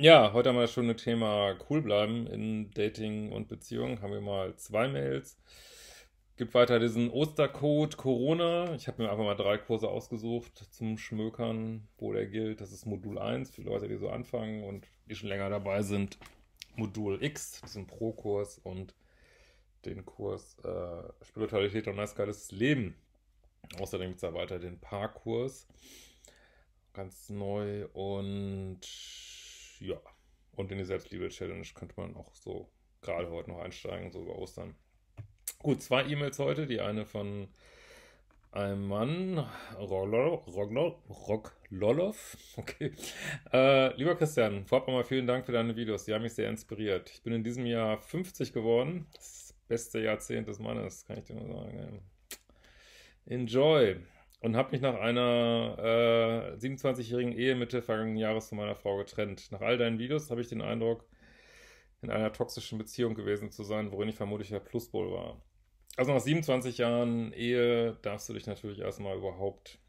Ja, heute haben wir das schöne Thema cool bleiben in Dating und Beziehung. Haben wir mal zwei Mails. Gibt weiter diesen Ostercode Corona. Ich habe mir einfach mal drei Kurse ausgesucht zum Schmökern, wo der gilt. Das ist Modul 1 für Leute, die so anfangen und die schon länger dabei sind. Modul X, diesen Pro-Kurs und den Kurs äh, Spiritualität und das geiles Leben. Außerdem gibt es da weiter den Parkkurs. Ganz neu und ja. Und in die Selbstliebe-Challenge könnte man auch so gerade heute noch einsteigen, so über Ostern. Gut, zwei E-Mails heute. Die eine von einem Mann, Roglolov. Okay. Äh, lieber Christian, vorab nochmal vielen Dank für deine Videos. Die haben mich sehr inspiriert. Ich bin in diesem Jahr 50 geworden. Das beste Jahrzehnt des Mannes, kann ich dir nur sagen. Enjoy und habe mich nach einer äh, 27-jährigen Ehe Mitte vergangenen Jahres von meiner Frau getrennt. Nach all deinen Videos habe ich den Eindruck, in einer toxischen Beziehung gewesen zu sein, worin ich vermutlich der Pluspol war. Also nach 27 Jahren Ehe darfst du dich natürlich erstmal überhaupt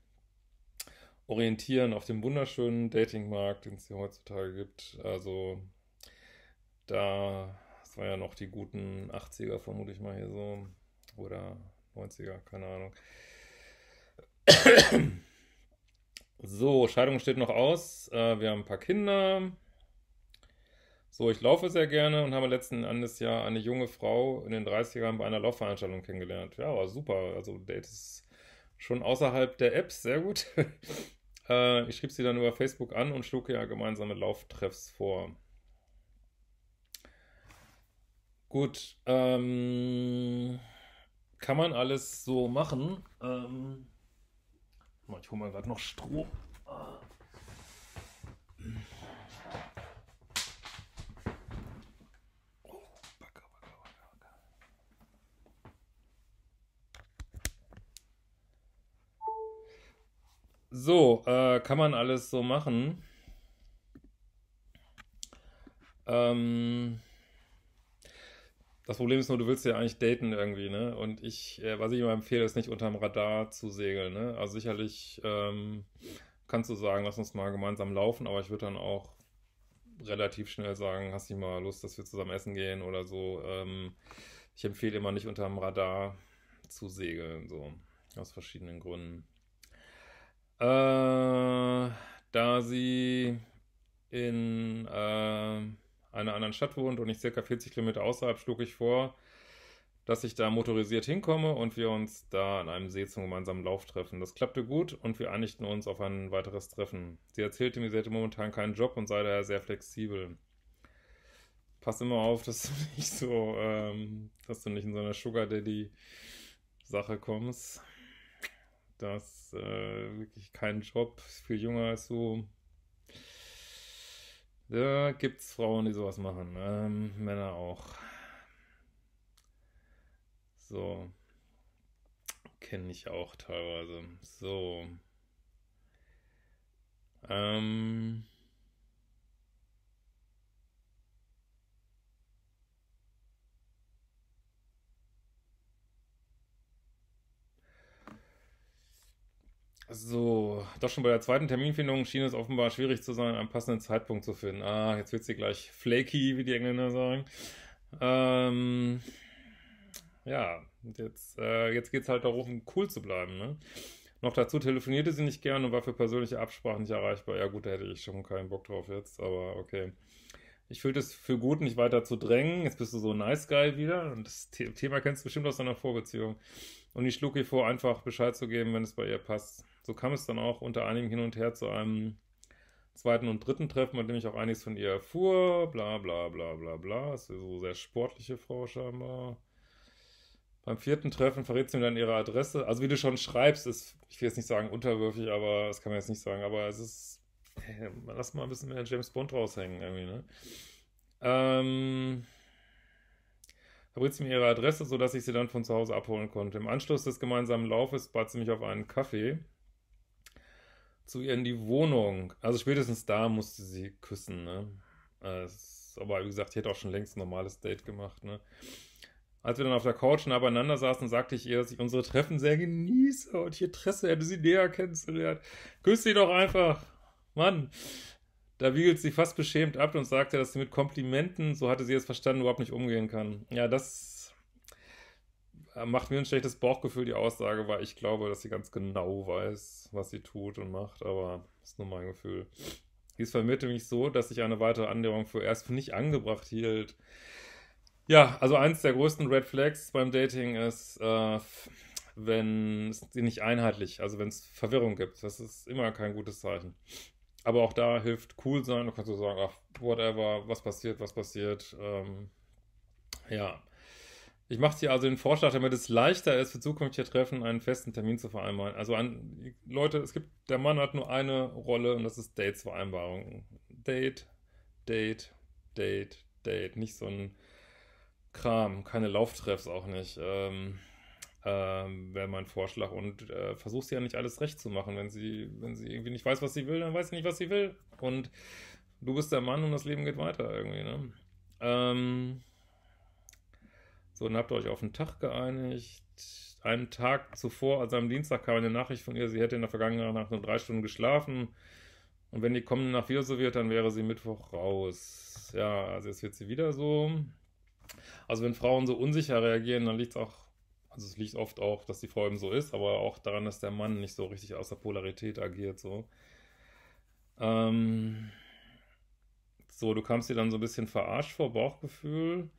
orientieren auf dem wunderschönen Datingmarkt, den es hier heutzutage gibt. Also da, das war ja noch die guten 80er vermute ich mal hier so, oder 90er, keine Ahnung so, Scheidung steht noch aus. Äh, wir haben ein paar Kinder. So, ich laufe sehr gerne und habe letzten Endes ja eine junge Frau in den 30ern bei einer Laufveranstaltung kennengelernt. Ja, war super. Also, Date ist schon außerhalb der Apps, sehr gut. Äh, ich schrieb sie dann über Facebook an und schlug ja gemeinsame Lauftreffs vor. Gut, ähm, kann man alles so machen. Ähm, ich hole mal gerade noch Stroh. So, äh, kann man alles so machen. Ähm, das Problem ist nur, du willst ja eigentlich daten irgendwie, ne? Und ich, äh, was ich immer empfehle, ist nicht unterm Radar zu segeln, ne? Also sicherlich ähm, kannst du sagen, lass uns mal gemeinsam laufen, aber ich würde dann auch relativ schnell sagen, hast du mal Lust, dass wir zusammen essen gehen oder so. Ähm, ich empfehle immer nicht unterm Radar zu segeln, so. Aus verschiedenen Gründen. Äh, da sie in äh, einer anderen Stadt wohnt und ich circa 40 Kilometer außerhalb, schlug ich vor, dass ich da motorisiert hinkomme und wir uns da an einem See zum gemeinsamen Lauf treffen. Das klappte gut und wir einigten uns auf ein weiteres Treffen. Sie erzählte mir, sie hätte momentan keinen Job und sei daher sehr flexibel. Pass immer auf, dass du nicht so, ähm, dass du nicht in so einer Sugar Daddy Sache kommst. Dass äh, wirklich kein Job, viel jünger als du, da gibt es Frauen, die sowas machen. Ähm, Männer auch. So. Kenne ich auch teilweise. So. Ähm. So, doch schon bei der zweiten Terminfindung schien es offenbar schwierig zu sein, einen passenden Zeitpunkt zu finden. Ah, jetzt wird sie gleich flaky, wie die Engländer sagen. Ähm, ja, jetzt, äh, jetzt geht es halt darum, cool zu bleiben. Ne? Noch dazu telefonierte sie nicht gern und war für persönliche Absprachen nicht erreichbar. Ja gut, da hätte ich schon keinen Bock drauf jetzt, aber okay. Ich fühlte es für gut, nicht weiter zu drängen. Jetzt bist du so ein nice guy wieder. Und das Thema kennst du bestimmt aus deiner Vorbeziehung. Und ich schlug ihr vor, einfach Bescheid zu geben, wenn es bei ihr passt. So kam es dann auch unter einigem Hin und Her zu einem zweiten und dritten Treffen, bei dem ich auch einiges von ihr erfuhr. Bla bla bla bla bla. Ist so sehr sportliche Frau scheinbar. Beim vierten Treffen verrät sie mir dann ihre Adresse. Also wie du schon schreibst, ist, ich will jetzt nicht sagen unterwürfig, aber das kann man jetzt nicht sagen, aber es ist, hey, lass mal ein bisschen mehr James Bond raushängen irgendwie, ne? Ähm, verrät sie mir ihre Adresse, sodass ich sie dann von zu Hause abholen konnte. Im Anschluss des gemeinsamen Laufes bat sie mich auf einen Kaffee zu ihr in die Wohnung. Also spätestens da musste sie küssen, ne? aber wie gesagt, ich hätte auch schon längst ein normales Date gemacht, ne? Als wir dann auf der Couch nah beieinander saßen, sagte ich ihr, dass ich unsere Treffen sehr genieße und ich Interesse hätte, sie näher kennenzulernen. Küss sie doch einfach. Mann. Da wiegelt sie fast beschämt ab und sagte, dass sie mit Komplimenten, so hatte sie es verstanden, überhaupt nicht umgehen kann. Ja, das äh, macht mir ein schlechtes Bauchgefühl die Aussage, weil ich glaube, dass sie ganz genau weiß, was sie tut und macht, aber ist nur mein Gefühl. Dies vermittelte mich so, dass ich eine weitere Annäherung für erst für nicht angebracht hielt. Ja, also eins der größten Red Flags beim Dating ist, äh, wenn sie nicht einheitlich, also wenn es Verwirrung gibt. Das ist immer kein gutes Zeichen. Aber auch da hilft cool sein. Du kannst so sagen, ach, whatever, was passiert, was passiert. Ähm, ja, ich mache dir also den Vorschlag, damit es leichter ist, für zukünftige Treffen einen festen Termin zu vereinbaren. Also an, Leute, es gibt, der Mann hat nur eine Rolle und das ist Dates-Vereinbarung. Date, Date, Date, Date. Nicht so ein Kram, keine Lauftreffs auch nicht. Ähm, ähm, wäre mein Vorschlag. Und äh, sie ja nicht alles recht zu machen. Wenn sie, wenn sie irgendwie nicht weiß, was sie will, dann weiß sie nicht, was sie will. Und du bist der Mann und das Leben geht weiter irgendwie, ne? Ähm, so, dann habt ihr euch auf den Tag geeinigt. Einen Tag zuvor, also am Dienstag, kam eine Nachricht von ihr, sie hätte in der vergangenen Nacht nur drei Stunden geschlafen. Und wenn die kommende Nacht wieder so wird, dann wäre sie Mittwoch raus. Ja, also jetzt wird sie wieder so. Also wenn Frauen so unsicher reagieren, dann liegt es auch, also es liegt oft auch, dass die Frau eben so ist, aber auch daran, dass der Mann nicht so richtig aus der Polarität agiert, so. Ähm, so, du kamst dir dann so ein bisschen verarscht vor, Bauchgefühl.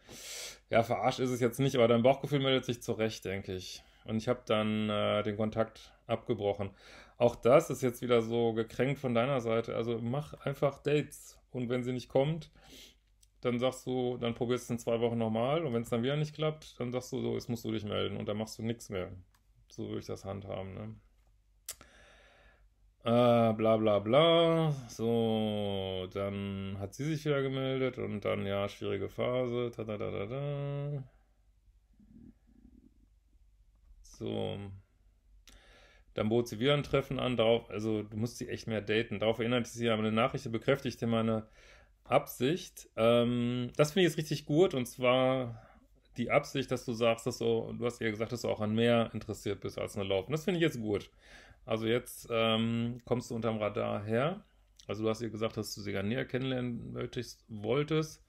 Ja, verarscht ist es jetzt nicht, aber dein Bauchgefühl meldet sich zurecht, denke ich. Und ich habe dann äh, den Kontakt abgebrochen. Auch das ist jetzt wieder so gekränkt von deiner Seite. Also mach einfach Dates. Und wenn sie nicht kommt, dann sagst du, dann probierst du es in zwei Wochen nochmal. Und wenn es dann wieder nicht klappt, dann sagst du so, jetzt musst du dich melden und dann machst du nichts mehr. So würde ich das handhaben. Ne? Äh, bla bla bla. So, dann hat sie sich wieder gemeldet und dann ja, schwierige Phase. Ta da da da da. So. Dann bot sie wieder ein Treffen an. Darauf, also, du musst sie echt mehr daten. Darauf erinnert sie ja, meine Nachricht bekräftigte meine Absicht. Ähm, das finde ich jetzt richtig gut und zwar die Absicht, dass du sagst, dass du, du hast ihr gesagt, dass du auch an mehr interessiert bist als nur Laufen. Das finde ich jetzt gut. Also jetzt ähm, kommst du unterm Radar her. Also du hast ihr gesagt, dass du sie gar näher kennenlernen möchtest, wolltest.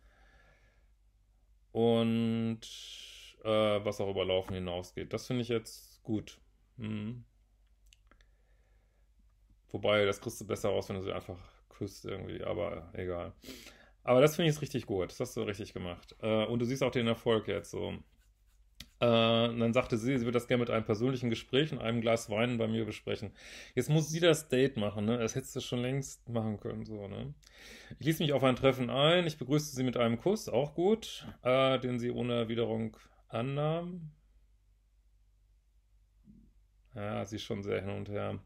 Und äh, was auch über Laufen hinausgeht. Das finde ich jetzt gut. Mhm. Wobei, das kriegst du besser raus, wenn du sie einfach küsst irgendwie, aber egal. Aber das finde ich jetzt richtig gut. Das hast du richtig gemacht. Äh, und du siehst auch den Erfolg jetzt so. Äh, und dann sagte sie, sie würde das gerne mit einem persönlichen Gespräch und einem Glas Wein bei mir besprechen. Jetzt muss sie das Date machen, ne? Das hättest du schon längst machen können, so, ne? Ich ließ mich auf ein Treffen ein, ich begrüßte sie mit einem Kuss, auch gut, äh, den sie ohne Erwiderung annahm. Ja, sie ist schon sehr hin und her.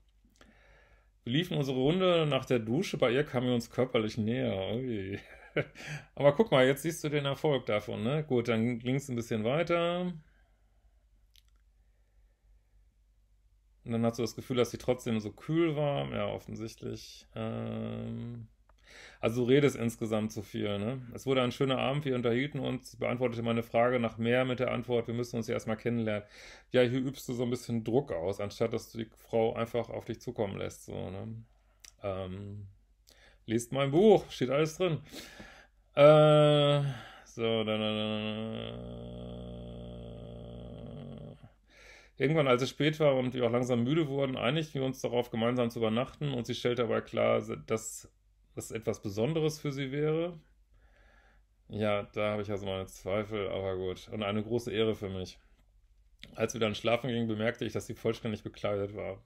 Wir liefen unsere Runde nach der Dusche, bei ihr kamen wir uns körperlich näher. Ui. Aber guck mal, jetzt siehst du den Erfolg davon, ne? Gut, dann ging es ein bisschen weiter. Und dann hast du das Gefühl, dass sie trotzdem so kühl war. Ja, offensichtlich. Ähm also du redest insgesamt zu viel, ne? Es wurde ein schöner Abend, wir unterhielten uns, sie beantwortete meine Frage nach mehr mit der Antwort, wir müssen uns ja erstmal kennenlernen. Ja, hier übst du so ein bisschen Druck aus, anstatt dass du die Frau einfach auf dich zukommen lässt, so, ne? Ähm, lest mein Buch, steht alles drin. Äh, so, dann, dann, dann, dann Irgendwann, als es spät war und wir auch langsam müde wurden, einigten wir uns darauf, gemeinsam zu übernachten und sie stellte aber klar, dass das etwas Besonderes für sie wäre. Ja, da habe ich also meine Zweifel, aber gut. Und eine große Ehre für mich. Als wir dann schlafen gingen, bemerkte ich, dass sie vollständig bekleidet war.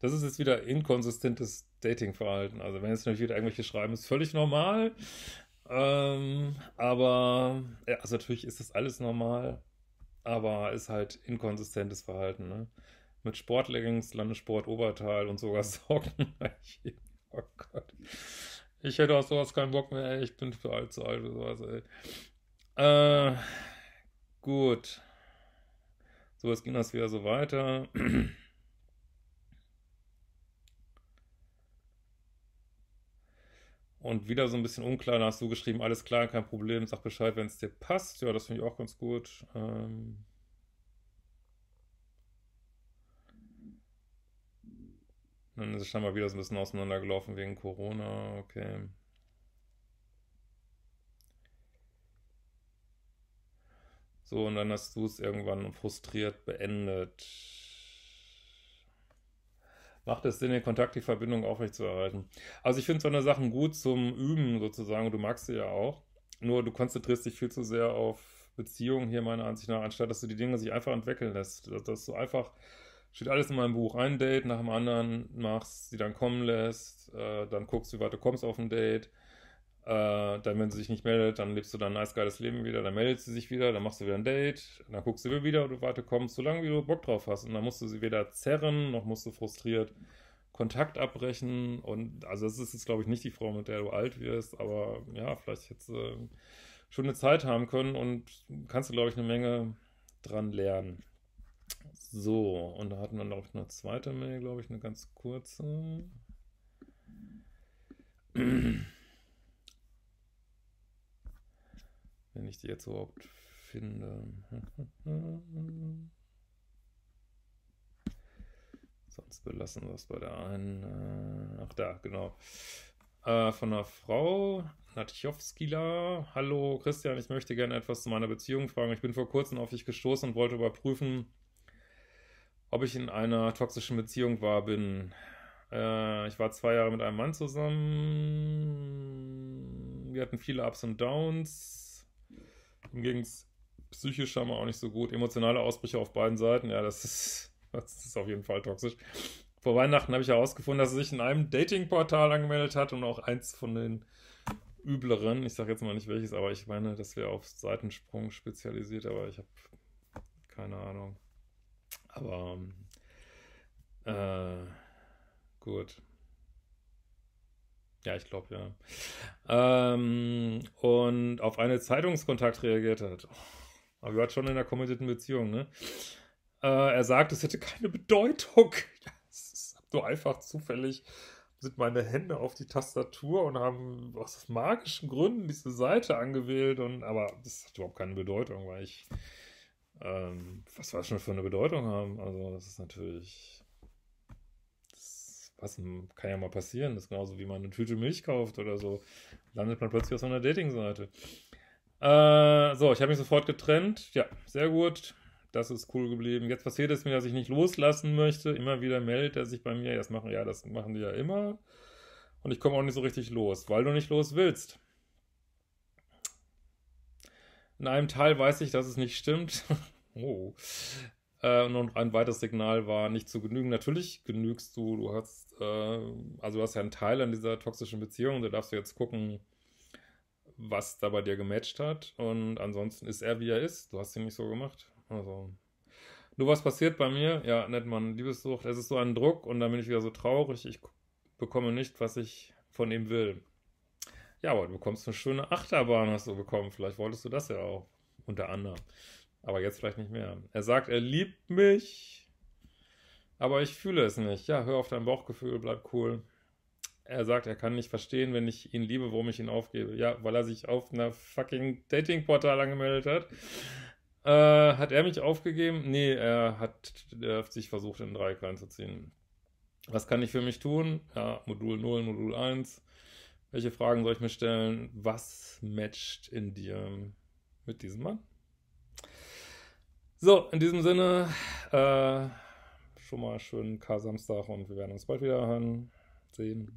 Das ist jetzt wieder inkonsistentes Datingverhalten. Also wenn jetzt natürlich wieder irgendwelche schreiben, ist völlig normal. Ähm, aber ja, also natürlich ist das alles normal aber ist halt inkonsistentes Verhalten. Ne? Mit Sportleggings, Landessport Oberteil und sogar Socken. oh Gott. Ich hätte auch sowas keinen Bock mehr, ey. ich bin für alt zu alt für sowas, ey. Äh, gut. So, jetzt ging das wieder so weiter. und wieder so ein bisschen unklar. Da hast du geschrieben, alles klar, kein Problem, sag Bescheid, wenn es dir passt. Ja, das finde ich auch ganz gut. Ähm Dann ist es scheinbar wieder so ein bisschen auseinandergelaufen wegen Corona. Okay. So, und dann hast du es irgendwann frustriert beendet macht es Sinn, den Kontakt, die Verbindung aufrechtzuerhalten. Also ich finde so eine Sachen gut zum Üben sozusagen, du magst sie ja auch. Nur du konzentrierst dich viel zu sehr auf Beziehungen hier meiner Ansicht nach, anstatt dass du die Dinge sich einfach entwickeln lässt. Dass, dass du einfach, steht alles in meinem Buch, ein Date nach dem anderen machst, sie dann kommen lässt, äh, dann guckst, wie weit du kommst auf ein Date äh, dann, wenn sie sich nicht meldet, dann lebst du dein nice, geiles Leben wieder, dann meldet sie sich wieder, dann machst du wieder ein Date, dann guckst du wieder, und du kommst, so lange wie du Bock drauf hast. Und dann musst du sie weder zerren, noch musst du frustriert Kontakt abbrechen. Und also das ist jetzt, glaube ich, nicht die Frau, mit der du alt wirst, aber ja, vielleicht hättest du äh, schon eine Zeit haben können und kannst du, glaube ich, eine Menge dran lernen. So, und da hatten wir noch eine zweite Mail, glaube ich, eine ganz kurze. Wenn ich die jetzt überhaupt finde. Sonst belassen wir es bei der einen. Äh, ach da, genau. Äh, von einer Frau, Natchowskila. Hallo Christian, ich möchte gerne etwas zu meiner Beziehung fragen. Ich bin vor kurzem auf dich gestoßen und wollte überprüfen, ob ich in einer toxischen Beziehung war bin. Äh, ich war zwei Jahre mit einem Mann zusammen. Wir hatten viele Ups und Downs Ihm ging es psychisch scheinbar auch nicht so gut. Emotionale Ausbrüche auf beiden Seiten, ja, das ist, das ist auf jeden Fall toxisch. Vor Weihnachten habe ich herausgefunden, dass er sich in einem Datingportal angemeldet hat und auch eins von den übleren, ich sage jetzt mal nicht welches, aber ich meine, das wäre auf Seitensprung spezialisiert, aber ich habe keine Ahnung. Aber ähm, äh, gut. Ja, ich glaube, ja. Ähm, und auf einen Zeitungskontakt reagiert hat. Aber wir waren schon in einer kommentierten Beziehung, ne? Äh, er sagt, es hätte keine Bedeutung. es ist nur einfach zufällig sind meine Hände auf die Tastatur und haben aus magischen Gründen diese Seite angewählt und aber das hat überhaupt keine Bedeutung, weil ich ähm, was war schon für eine Bedeutung haben. Also das ist natürlich was kann ja mal passieren. Das ist genauso wie man eine Tüte Milch kauft oder so. Landet man plötzlich auf so einer Dating-Seite. Äh, so, ich habe mich sofort getrennt. Ja, sehr gut. Das ist cool geblieben. Jetzt passiert es mir, dass ich nicht loslassen möchte. Immer wieder meldet er sich bei mir. Das machen, ja, das machen die ja immer. Und ich komme auch nicht so richtig los, weil du nicht los willst. In einem Teil weiß ich, dass es nicht stimmt. oh. Äh, und ein weiteres Signal war, nicht zu genügen. Natürlich genügst du, du hast, äh, also du hast ja einen Teil an dieser toxischen Beziehung, da darfst du jetzt gucken, was da bei dir gematcht hat. Und ansonsten ist er, wie er ist. Du hast ihn nicht so gemacht. Also. Nur was passiert bei mir? Ja, nett, man Liebessucht. Es ist so ein Druck und dann bin ich wieder so traurig. Ich bekomme nicht, was ich von ihm will. Ja, aber du bekommst eine schöne Achterbahn, hast du bekommen. Vielleicht wolltest du das ja auch. Unter anderem. Aber jetzt vielleicht nicht mehr. Er sagt, er liebt mich, aber ich fühle es nicht. Ja, hör auf dein Bauchgefühl, bleib cool. Er sagt, er kann nicht verstehen, wenn ich ihn liebe, warum ich ihn aufgebe. Ja, weil er sich auf einer fucking Dating-Portal angemeldet hat. Äh, hat er mich aufgegeben? Nee, er hat, er hat sich versucht, in drei klein zu Was kann ich für mich tun? Ja, Modul 0, Modul 1. Welche Fragen soll ich mir stellen? Was matcht in dir mit diesem Mann? So, in diesem Sinne, äh, schon mal schönen K-Samstag und wir werden uns bald wieder hören, sehen.